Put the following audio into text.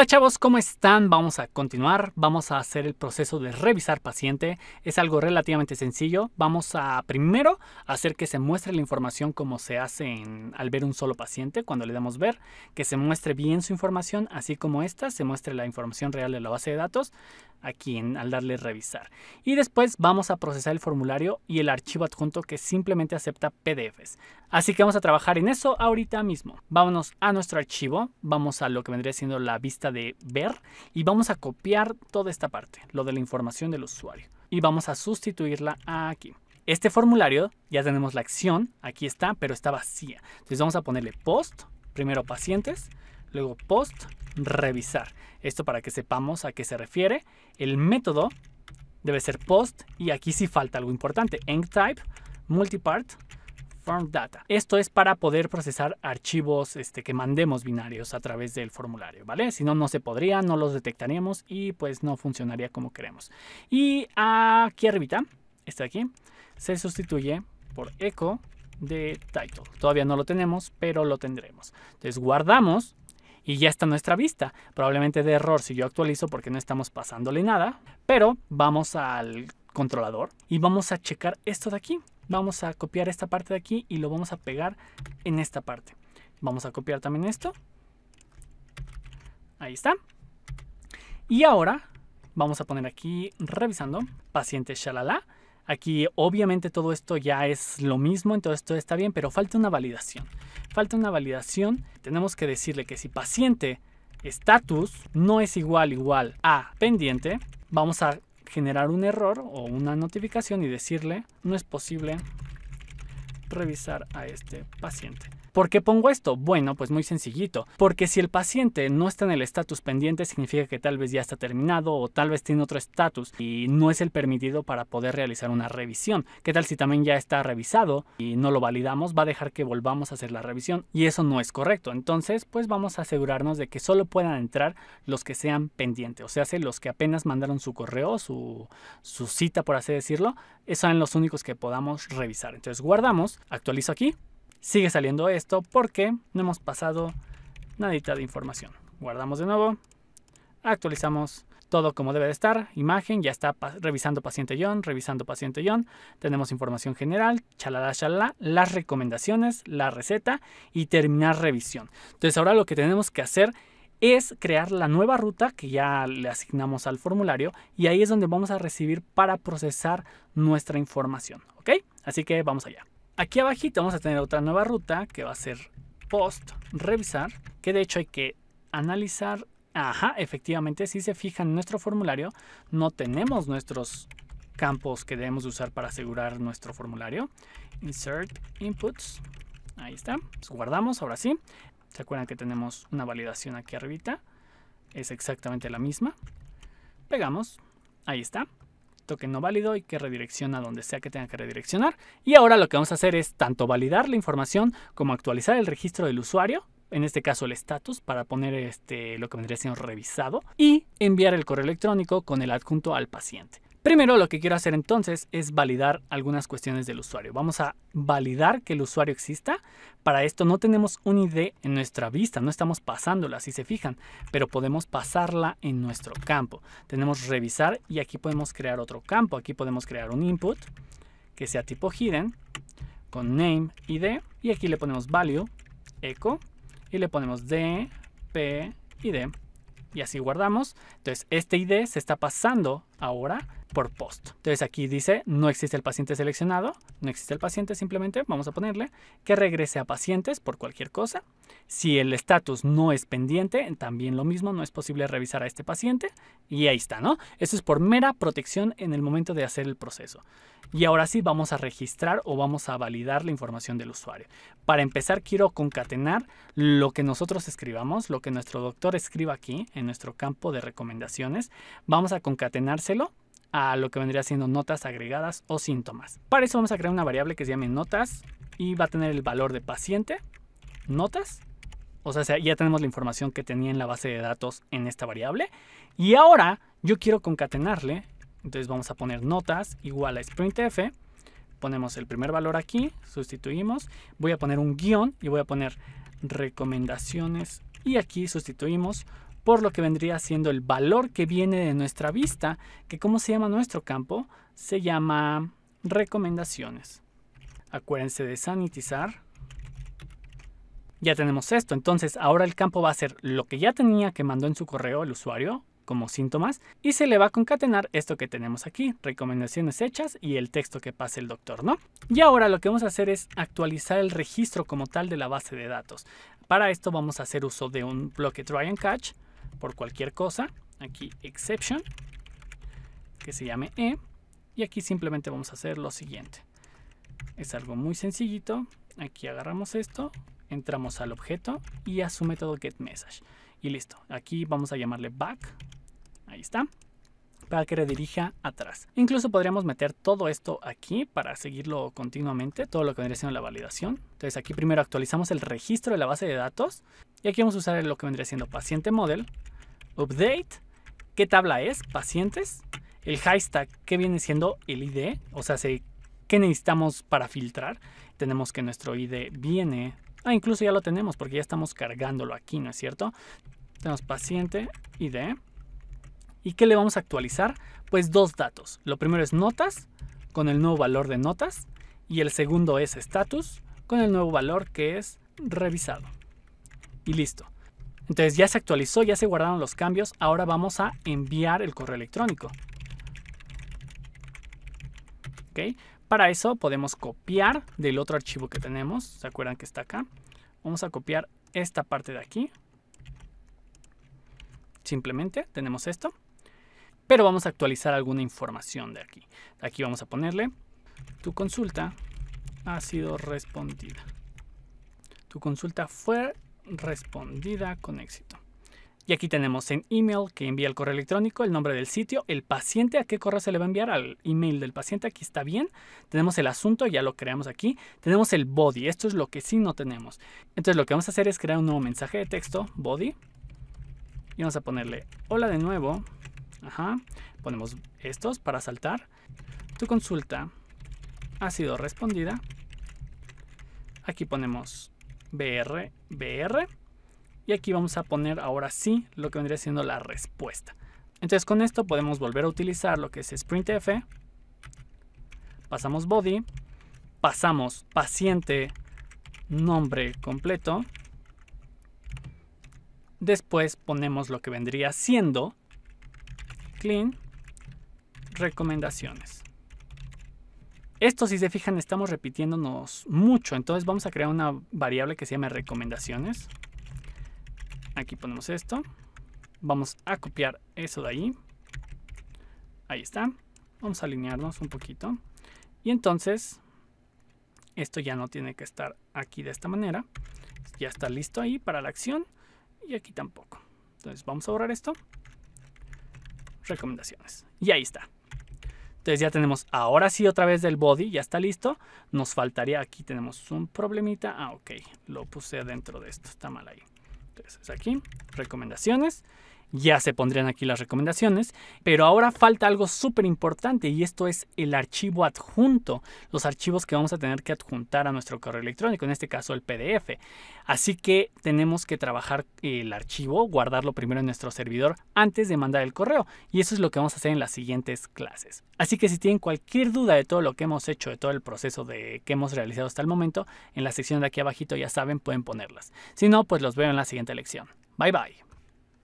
Hola chavos, ¿cómo están? Vamos a continuar, vamos a hacer el proceso de revisar paciente. Es algo relativamente sencillo. Vamos a primero hacer que se muestre la información como se hace al ver un solo paciente, cuando le damos ver, que se muestre bien su información, así como esta, se muestre la información real de la base de datos aquí en, al darle revisar. Y después vamos a procesar el formulario y el archivo adjunto que simplemente acepta PDFs. Así que vamos a trabajar en eso ahorita mismo. Vámonos a nuestro archivo, vamos a lo que vendría siendo la vista de ver y vamos a copiar toda esta parte, lo de la información del usuario. Y vamos a sustituirla aquí. Este formulario, ya tenemos la acción, aquí está, pero está vacía. Entonces vamos a ponerle post, primero pacientes, luego post, revisar. Esto para que sepamos a qué se refiere. El método debe ser post y aquí sí falta algo importante. type, multipart, Data. Esto es para poder procesar archivos este, que mandemos binarios a través del formulario, ¿vale? Si no, no se podría, no los detectaríamos y pues no funcionaría como queremos. Y aquí arribita, este de aquí, se sustituye por echo de title. Todavía no lo tenemos, pero lo tendremos. Entonces guardamos y ya está nuestra vista. Probablemente de error si yo actualizo porque no estamos pasándole nada, pero vamos al controlador y vamos a checar esto de aquí vamos a copiar esta parte de aquí y lo vamos a pegar en esta parte. Vamos a copiar también esto. Ahí está. Y ahora vamos a poner aquí revisando paciente shalala. Aquí obviamente todo esto ya es lo mismo, entonces todo está bien, pero falta una validación. Falta una validación. Tenemos que decirle que si paciente status no es igual igual a pendiente, vamos a generar un error o una notificación y decirle no es posible revisar a este paciente. ¿Por qué pongo esto? Bueno, pues muy sencillito, porque si el paciente no está en el estatus pendiente significa que tal vez ya está terminado o tal vez tiene otro estatus y no es el permitido para poder realizar una revisión. ¿Qué tal si también ya está revisado y no lo validamos? Va a dejar que volvamos a hacer la revisión y eso no es correcto. Entonces, pues vamos a asegurarnos de que solo puedan entrar los que sean pendientes, o sea, los que apenas mandaron su correo, su, cita, por así decirlo, son los únicos que podamos revisar. Entonces guardamos, actualizo aquí sigue saliendo esto porque no hemos pasado nadita de información. Guardamos de nuevo, actualizamos todo como debe de estar, imagen, ya está revisando paciente John, revisando paciente John, tenemos información general, chalada, chalala, las recomendaciones, la receta y terminar revisión. Entonces ahora lo que tenemos que hacer es crear la nueva ruta que ya le asignamos al formulario y ahí es donde vamos a recibir para procesar nuestra información, ¿ok? Así que vamos allá. Aquí abajito vamos a tener otra nueva ruta que va a ser post revisar, que de hecho hay que analizar. Ajá, efectivamente, si se fijan en nuestro formulario, no tenemos nuestros campos que debemos usar para asegurar nuestro formulario. Insert inputs. Ahí está. guardamos, ahora sí. ¿Se acuerdan que tenemos una validación aquí arribita? Es exactamente la misma. Pegamos. Ahí está que no válido y que redirecciona donde sea que tenga que redireccionar. Y ahora lo que vamos a hacer es tanto validar la información como actualizar el registro del usuario, en este caso el estatus para poner este, lo que vendría siendo revisado, y enviar el correo electrónico con el adjunto al paciente. Primero lo que quiero hacer entonces es validar algunas cuestiones del usuario. Vamos a validar que el usuario exista. Para esto no tenemos un ID en nuestra vista, no estamos pasándola, si se fijan, pero podemos pasarla en nuestro campo. Tenemos revisar y aquí podemos crear otro campo. Aquí podemos crear un input que sea tipo hidden con name ID y aquí le ponemos value echo y le ponemos d p id y así guardamos. Entonces, este ID se está pasando ahora por post. Entonces aquí dice, no existe el paciente seleccionado, no existe el paciente, simplemente vamos a ponerle que regrese a pacientes por cualquier cosa. Si el estatus no es pendiente, también lo mismo, no es posible revisar a este paciente y ahí está, ¿no? Eso es por mera protección en el momento de hacer el proceso. Y ahora sí vamos a registrar o vamos a validar la información del usuario. Para empezar quiero concatenar lo que nosotros escribamos, lo que nuestro doctor escriba aquí en nuestro campo de recomendaciones. Vamos a concatenárselo a lo que vendría siendo notas agregadas o síntomas. Para eso vamos a crear una variable que se llame notas y va a tener el valor de paciente notas. O sea, ya tenemos la información que tenía en la base de datos en esta variable. Y ahora yo quiero concatenarle. Entonces vamos a poner notas igual a sprintf. Ponemos el primer valor aquí, sustituimos. Voy a poner un guión y voy a poner recomendaciones. Y aquí sustituimos por lo que vendría siendo el valor que viene de nuestra vista, que como se llama nuestro campo, se llama recomendaciones. Acuérdense de sanitizar ya tenemos esto. Entonces ahora el campo va a ser lo que ya tenía que mandó en su correo el usuario como síntomas y se le va a concatenar esto que tenemos aquí, recomendaciones hechas y el texto que pase el doctor, ¿no? Y ahora lo que vamos a hacer es actualizar el registro como tal de la base de datos. Para esto vamos a hacer uso de un bloque try and catch por cualquier cosa, aquí exception, que se llame E, y aquí simplemente vamos a hacer lo siguiente. Es algo muy sencillito, aquí agarramos esto, entramos al objeto y a su método getMessage. Y listo, aquí vamos a llamarle back, ahí está, para que redirija atrás. Incluso podríamos meter todo esto aquí para seguirlo continuamente, todo lo que vendría siendo la validación. Entonces aquí primero actualizamos el registro de la base de datos y aquí vamos a usar lo que vendría siendo paciente model, update, qué tabla es, pacientes, el hashtag que viene siendo el ID, o sea, qué necesitamos para filtrar. Tenemos que nuestro ID viene Ah, incluso ya lo tenemos porque ya estamos cargándolo aquí, ¿no es cierto? Tenemos paciente, ID. ¿Y qué le vamos a actualizar? Pues dos datos. Lo primero es notas, con el nuevo valor de notas. Y el segundo es status, con el nuevo valor que es revisado. Y listo. Entonces ya se actualizó, ya se guardaron los cambios. Ahora vamos a enviar el correo electrónico. ¿Ok? Para eso podemos copiar del otro archivo que tenemos. ¿Se acuerdan que está acá? Vamos a copiar esta parte de aquí. Simplemente tenemos esto. Pero vamos a actualizar alguna información de aquí. Aquí vamos a ponerle, tu consulta ha sido respondida. Tu consulta fue respondida con éxito. Y aquí tenemos en email que envía el correo electrónico, el nombre del sitio, el paciente, a qué correo se le va a enviar, al email del paciente, aquí está bien. Tenemos el asunto, ya lo creamos aquí. Tenemos el body, esto es lo que sí no tenemos. Entonces lo que vamos a hacer es crear un nuevo mensaje de texto, body. Y vamos a ponerle hola de nuevo. Ajá. Ponemos estos para saltar. Tu consulta ha sido respondida. Aquí ponemos BR, BR y aquí vamos a poner ahora sí lo que vendría siendo la respuesta. Entonces con esto podemos volver a utilizar lo que es sprintf. Pasamos body. Pasamos paciente nombre completo. Después ponemos lo que vendría siendo clean recomendaciones. Esto, si se fijan, estamos repitiéndonos mucho. Entonces vamos a crear una variable que se llama recomendaciones. Aquí ponemos esto. Vamos a copiar eso de ahí. Ahí está. Vamos a alinearnos un poquito. Y entonces, esto ya no tiene que estar aquí de esta manera. Ya está listo ahí para la acción. Y aquí tampoco. Entonces vamos a borrar esto. Recomendaciones. Y ahí está. Entonces ya tenemos ahora sí otra vez del body, ya está listo. Nos faltaría, aquí tenemos un problemita. Ah, ok, lo puse dentro de esto, está mal ahí aquí, recomendaciones ya se pondrían aquí las recomendaciones, pero ahora falta algo súper importante y esto es el archivo adjunto, los archivos que vamos a tener que adjuntar a nuestro correo electrónico, en este caso el PDF. Así que tenemos que trabajar el archivo, guardarlo primero en nuestro servidor antes de mandar el correo y eso es lo que vamos a hacer en las siguientes clases. Así que si tienen cualquier duda de todo lo que hemos hecho, de todo el proceso de, que hemos realizado hasta el momento, en la sección de aquí abajito ya saben, pueden ponerlas. Si no, pues los veo en la siguiente lección. Bye bye.